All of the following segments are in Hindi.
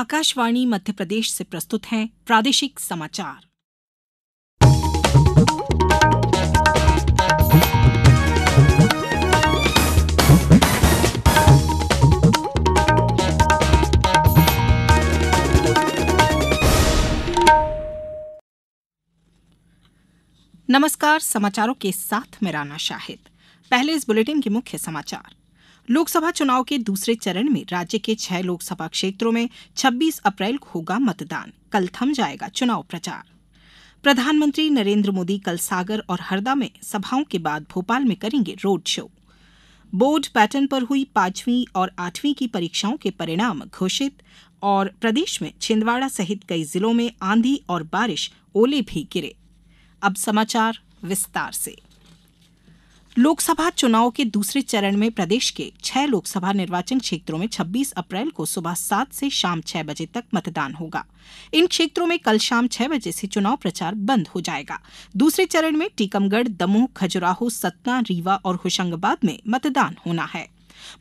आकाशवाणी मध्यप्रदेश से प्रस्तुत हैं प्रादेशिक समाचार नमस्कार समाचारों के साथ मैं राना शाहिद पहले इस बुलेटिन के मुख्य समाचार लोकसभा चुनाव के दूसरे चरण में राज्य के छह लोकसभा क्षेत्रों में 26 अप्रैल को होगा मतदान कल थम जाएगा चुनाव प्रचार प्रधानमंत्री नरेंद्र मोदी कल सागर और हरदा में सभाओं के बाद भोपाल में करेंगे रोड शो बोर्ड पैटर्न पर हुई पांचवी और आठवीं की परीक्षाओं के परिणाम घोषित और प्रदेश में छिंदवाड़ा सहित कई जिलों में आंधी और बारिश ओले भी गिरे अब समाचार विस्तार से लोकसभा चुनाव के दूसरे चरण में प्रदेश के छह लोकसभा निर्वाचन क्षेत्रों में 26 अप्रैल को सुबह सात से शाम छह बजे तक मतदान होगा इन क्षेत्रों में कल शाम छह बजे से चुनाव प्रचार बंद हो जाएगा दूसरे चरण में टीकमगढ़ दमोह खजुराहो सतना रीवा और होशंगाबाद में मतदान होना है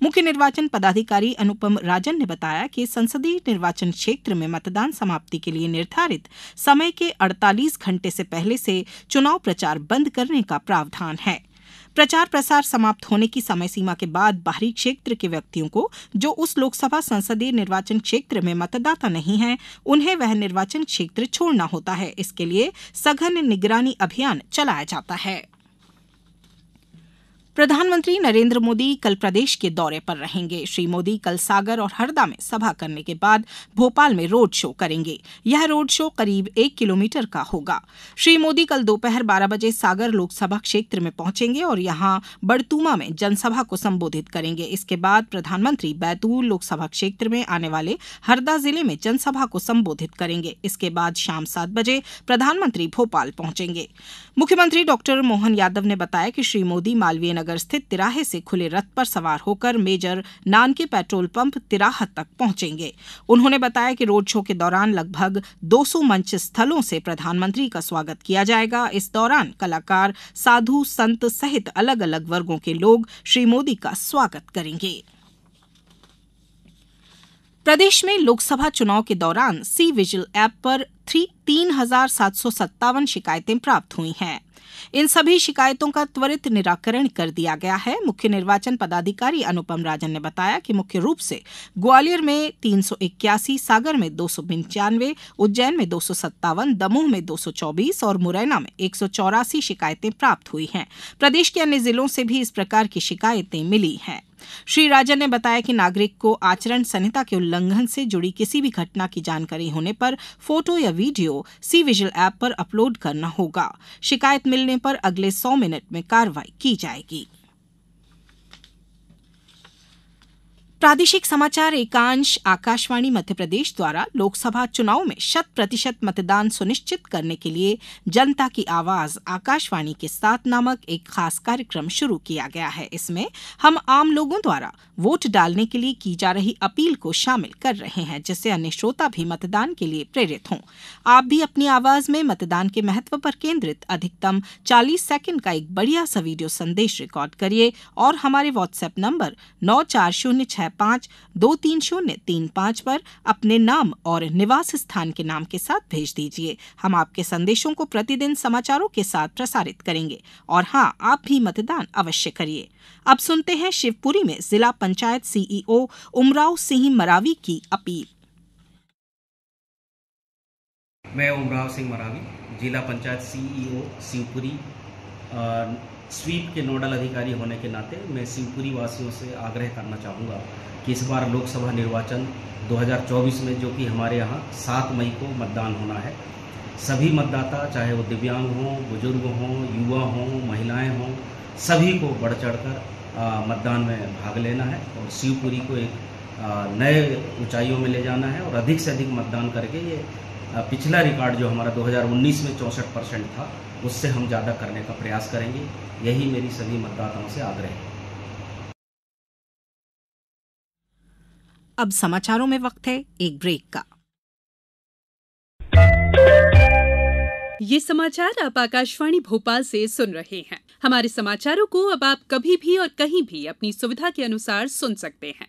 मुख्य निर्वाचन पदाधिकारी अनुपम राजन ने बताया कि संसदीय निर्वाचन क्षेत्र में मतदान समाप्ति के लिए निर्धारित समय के 48 घंटे से पहले से चुनाव प्रचार बंद करने का प्रावधान है प्रचार प्रसार समाप्त होने की समय सीमा के बाद बाहरी क्षेत्र के व्यक्तियों को जो उस लोकसभा संसदीय निर्वाचन क्षेत्र में मतदाता नहीं है उन्हें वह निर्वाचन क्षेत्र छोड़ना होता है इसके लिए सघन निगरानी अभियान चलाया जाता है प्रधानमंत्री नरेंद्र मोदी कल प्रदेश के दौरे पर रहेंगे श्री मोदी कल सागर और हरदा में सभा करने के बाद भोपाल में रोड शो करेंगे यह रोड शो करीब एक किलोमीटर का होगा श्री मोदी कल दोपहर बारह बजे सागर लोकसभा क्षेत्र में पहुंचेंगे और यहां बड़तुमा में जनसभा को संबोधित करेंगे इसके बाद प्रधानमंत्री बैतूल लोकसभा क्षेत्र में आने वाले हरदा जिले में जनसभा को संबोधित करेंगे इसके बाद शाम सात बजे प्रधानमंत्री भोपाल पहुंचेंगे मुख्यमंत्री डॉक्टर मोहन यादव ने बताया कि श्री मोदी मालवीय नगर स्थित तिराहे से खुले रथ पर सवार होकर मेजर नानके पेट्रोल पंप तिराह तक पहुंचेंगे उन्होंने बताया कि रोड शो के दौरान लगभग 200 मंच स्थलों से प्रधानमंत्री का स्वागत किया जाएगा इस दौरान कलाकार साधु संत सहित अलग अलग वर्गों के लोग श्री मोदी का स्वागत करेंगे प्रदेश में लोकसभा चुनाव के दौरान सी विजिल ऐप पर थ्री तीन हजार सात सौ सत्तावन शिकायतें प्राप्त हुई हैं इन सभी शिकायतों का त्वरित निराकरण कर दिया गया है मुख्य निर्वाचन पदाधिकारी अनुपम राजन ने बताया कि मुख्य रूप से ग्वालियर में तीन सागर में दो उज्जैन में दो दमोह में चौबीस और मुरैना में एक शिकायतें प्राप्त हुई हैं प्रदेश के अन्य जिलों से भी इस प्रकार की शिकायतें मिली हैं श्री राजन ने बताया कि नागरिक को आचरण संहिता के उल्लंघन से जुड़ी किसी भी घटना की जानकारी होने पर फोटो या वीडियो सी विजल ऐप पर अपलोड करना होगा शिकायत मिलने पर अगले सौ मिनट में कार्रवाई की जाएगी प्रादेशिक समाचार एकांश आकाशवाणी मध्यप्रदेश द्वारा लोकसभा चुनाव में शत प्रतिशत मतदान सुनिश्चित करने के लिए जनता की आवाज आकाशवाणी के साथ नामक एक खास कार्यक्रम शुरू किया गया है इसमें हम आम लोगों द्वारा वोट डालने के लिए की जा रही अपील को शामिल कर रहे हैं जिससे अन्य श्रोता भी मतदान के लिए प्रेरित हों आप भी अपनी आवाज में मतदान के महत्व पर केंद्रित अधिकतम चालीस सेकेंड का एक बढ़िया सा वीडियो संदेश रिकॉर्ड करिए और हमारे व्हाट्सएप नंबर नौ चार शून्य छह पांच दो तीन शून्य तीन पांच पर अपने नाम और निवास स्थान के नाम के साथ भेज दीजिए हम आपके संदेशों को प्रतिदिन समाचारों के साथ प्रसारित करेंगे और हाँ आप भी मतदान अवश्य करिए अब सुनते हैं शिवपुरी में जिला पंचायत सीईओ उमराव सिंह मरावी की अपील मैं उमराव सिंह मरावी जिला पंचायत सीईओ शिवपुरी स्वीप के नोडल अधिकारी होने के नाते मैं शिवपुरी वासियों से आग्रह करना चाहूँगा कि इस बार लोकसभा निर्वाचन 2024 में जो कि हमारे यहाँ 7 मई को मतदान होना है सभी मतदाता चाहे वो दिव्यांग हों बुजुर्ग हों युवा हों महिलाएं हों सभी को बढ़ चढ़कर मतदान में भाग लेना है और शिवपुरी को एक नए ऊंचाइयों में ले जाना है और अधिक से अधिक मतदान करके ये पिछला रिकॉर्ड जो हमारा 2019 में चौंसठ परसेंट था उससे हम ज़्यादा करने का प्रयास करेंगे यही मेरी सभी मतदाताओं से आग्रह है अब समाचारों में वक्त है एक ब्रेक का ये समाचार आप आकाशवाणी भोपाल से सुन रहे हैं हमारे समाचारों को अब आप कभी भी और कहीं भी अपनी सुविधा के अनुसार सुन सकते हैं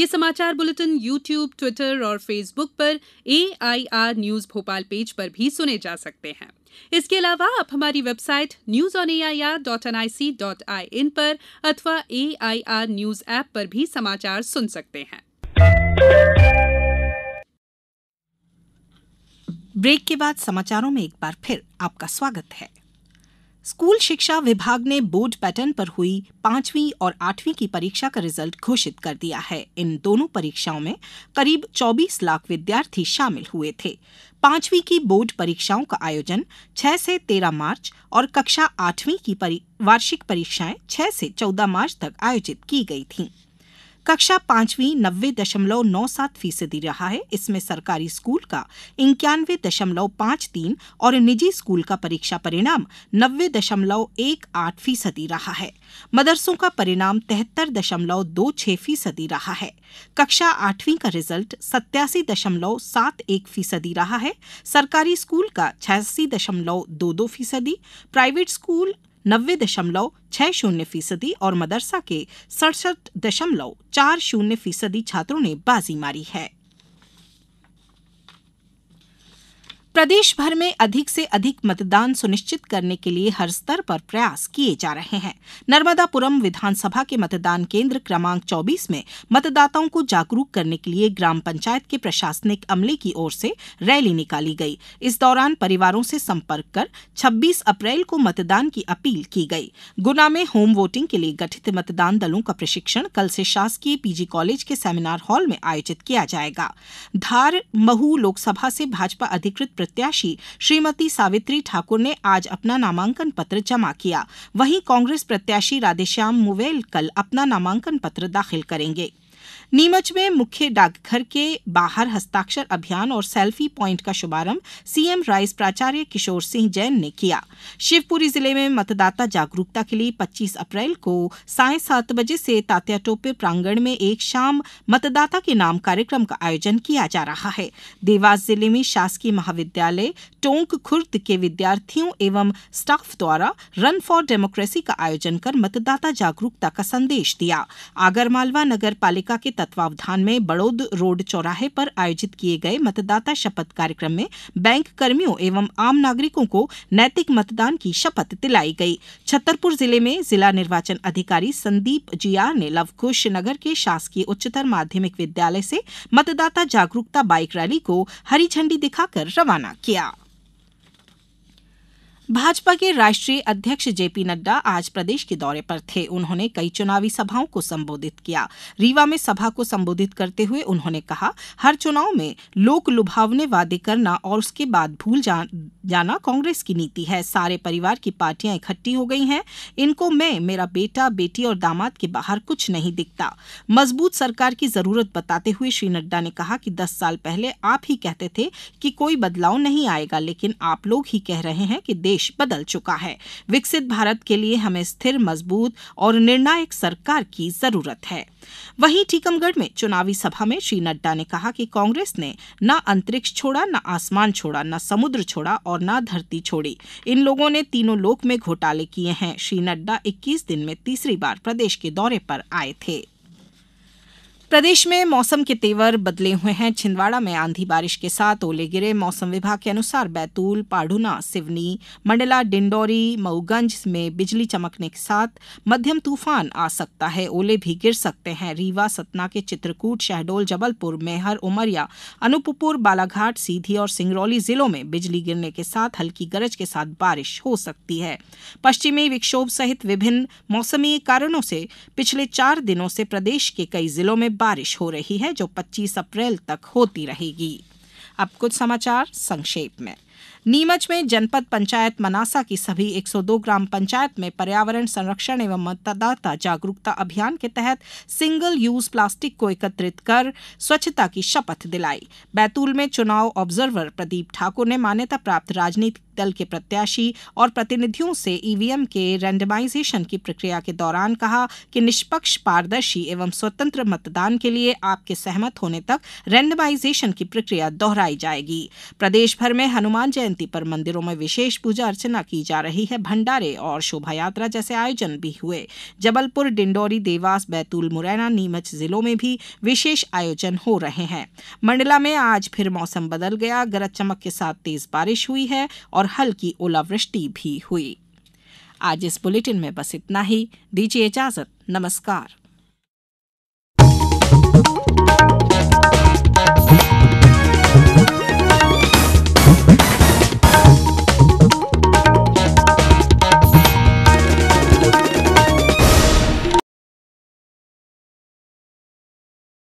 ये समाचार बुलेटिन यू ट्यूब ट्विटर और फेसबुक पर एआईआर न्यूज भोपाल पेज पर भी सुने जा सकते हैं इसके अलावा आप हमारी website news on A I R dot N I C dot I in पर अथवा A I R news app पर भी समाचार सुन सकते हैं ब्रेक के बाद समाचारों में एक बार फिर आपका स्वागत है स्कूल शिक्षा विभाग ने बोर्ड पैटर्न पर हुई पांचवी और आठवीं की परीक्षा का रिजल्ट घोषित कर दिया है इन दोनों परीक्षाओं में करीब 24 लाख विद्यार्थी शामिल हुए थे पांचवी की बोर्ड परीक्षाओं का आयोजन 6 से 13 मार्च और कक्षा आठवीं की परी, वार्षिक परीक्षाएं 6 से 14 मार्च तक आयोजित की गई थीं कक्षा पांचवीं नब्बे दशमलव नौ सात फीसदी रहा है इसमें सरकारी स्कूल का इक्यानवे दशमलव पांच तीन और निजी स्कूल का परीक्षा परिणाम नब्बे दशमलव एक आठ फीसदी रहा है मदरसों का परिणाम तिहत्तर दशमलव दो छह फीसदी रहा है कक्षा आठवीं का रिजल्ट सत्यासी दशमलव सात एक फीसदी रहा है सरकारी स्कूल का छियासी दशमलव दो दो फीसदी प्राइवेट स्कूल नब्बे दशमलव छह शून्य फीसदी और मदरसा के सड़सठ दशमलव चार शून्य फीसदी छात्रों ने बाजी मारी है प्रदेश भर में अधिक से अधिक मतदान सुनिश्चित करने के लिए हर स्तर पर प्रयास किए जा रहे हैं नर्मदापुरम विधानसभा के मतदान केंद्र क्रमांक 24 में मतदाताओं को जागरूक करने के लिए ग्राम पंचायत के प्रशासनिक अमले की ओर से रैली निकाली गई इस दौरान परिवारों से संपर्क कर 26 अप्रैल को मतदान की अपील की गई गुना में होम वोटिंग के लिए गठित मतदान दलों का प्रशिक्षण कल से शासकीय पीजी कॉलेज के सेमिनार हॉल में आयोजित किया जाएगा धार महू लोकसभा से भाजपा अधिकृत प्रत्याशी श्रीमती सावित्री ठाकुर ने आज अपना नामांकन पत्र जमा किया वहीं कांग्रेस प्रत्याशी राधेश्याम मुवेल कल अपना नामांकन पत्र दाखिल करेंगे नीमच में मुख्य डाकघर के बाहर हस्ताक्षर अभियान और सेल्फी प्वाइंट का शुभारंभ सीएम राइस प्राचार्य किशोर सिंह जैन ने किया शिवपुरी जिले में मतदाता जागरूकता के लिए पच्चीस अप्रैल को साय सात बजे से तात्या टोपे प्रांगण में एक शाम मतदाता के नाम कार्यक्रम का आयोजन किया जा रहा है देवास जिले में शासकीय महाविद्यालय टोंक खुर्द के विद्यार्थियों एवं स्टाफ द्वारा रन फॉर डेमोक्रेसी का आयोजन कर मतदाता जागरूकता का संदेश दिया आगरमालवा नगर पालिका गुप्ता के तत्वावधान में बड़ोद रोड चौराहे पर आयोजित किए गए मतदाता शपथ कार्यक्रम में बैंक कर्मियों एवं आम नागरिकों को नैतिक मतदान की शपथ दिलाई गई छतरपुर जिले में जिला निर्वाचन अधिकारी संदीप जिया ने लवकुश नगर के शासकीय उच्चतर माध्यमिक विद्यालय से मतदाता जागरूकता बाइक रैली को हरी झंडी दिखाकर रवाना किया भाजपा के राष्ट्रीय अध्यक्ष जेपी नड्डा आज प्रदेश के दौरे पर थे उन्होंने कई चुनावी सभाओं को संबोधित किया रीवा में सभा को संबोधित करते हुए उन्होंने कहा हर चुनाव में लोक लुभावने वादे करना और उसके बाद भूल जा, जाना कांग्रेस की नीति है सारे परिवार की पार्टियां इकट्ठी हो गई हैं इनको मैं मेरा बेटा बेटी और दामाद के बाहर कुछ नहीं दिखता मजबूत सरकार की जरूरत बताते हुए श्री नड्डा ने कहा कि दस साल पहले आप ही कहते थे कि कोई बदलाव नहीं आएगा लेकिन आप लोग ही कह रहे हैं कि देश देश बदल चुका है विकसित भारत के लिए हमें स्थिर मजबूत और निर्णायक सरकार की जरूरत है वहीं टीकमगढ़ में चुनावी सभा में श्री नड्डा ने कहा कि कांग्रेस ने न अंतरिक्ष छोड़ा न आसमान छोड़ा न समुद्र छोड़ा और न धरती छोड़ी इन लोगों ने तीनों लोक में घोटाले किए हैं श्री नड्डा 21 दिन में तीसरी बार प्रदेश के दौरे पर आए थे प्रदेश में मौसम के तेवर बदले हुए हैं छिंदवाड़ा में आंधी बारिश के साथ ओले गिरे मौसम विभाग के अनुसार बैतूल पाढ़ुना सिवनी मंडला डिंडौरी मऊगंज में बिजली चमकने के साथ मध्यम तूफान आ सकता है ओले भी गिर सकते हैं रीवा सतना के चित्रकूट शहडोल जबलपुर मेहर उमरिया अनूपपुर बालाघाट सीधी और सिंगरौली जिलों में बिजली गिरने के साथ हल्की गरज के साथ बारिश हो सकती है पश्चिमी विक्षोभ सहित विभिन्न मौसमी कारणों से पिछले चार दिनों से प्रदेश के कई जिलों में बारिश हो रही है जो 25 अप्रैल तक होती रहेगी अब कुछ समाचार संक्षेप में नीमच में जनपद पंचायत मनासा की सभी 102 ग्राम पंचायत में पर्यावरण संरक्षण एवं मतदाता जागरूकता अभियान के तहत सिंगल यूज प्लास्टिक को एकत्रित कर स्वच्छता की शपथ दिलाई बैतूल में चुनाव ऑब्जर्वर प्रदीप ठाकुर ने मान्यता प्राप्त राजनीतिक दल के प्रत्याशी और प्रतिनिधियों से ईवीएम e के रेंडमाइजेशन की प्रक्रिया के दौरान कहा कि निष्पक्ष पारदर्शी एवं स्वतंत्र मतदान के लिए आपके सहमत होने तक रेंडमाइजेशन की प्रक्रिया दोहराई जाएगी प्रदेश भर में हनुमान जयंती जयंती पर मंदिरों में विशेष पूजा अर्चना की जा रही है भंडारे और शोभा यात्रा जैसे आयोजन भी हुए जबलपुर डिंडोरी देवास बैतूल मुरैना नीमच जिलों में भी विशेष आयोजन हो रहे हैं मंडला में आज फिर मौसम बदल गया गरज चमक के साथ तेज बारिश हुई है और हल्की ओलावृष्टि भी हुई आज इस बुलेटिन में बस इतना ही दीजिए इजाजत नमस्कार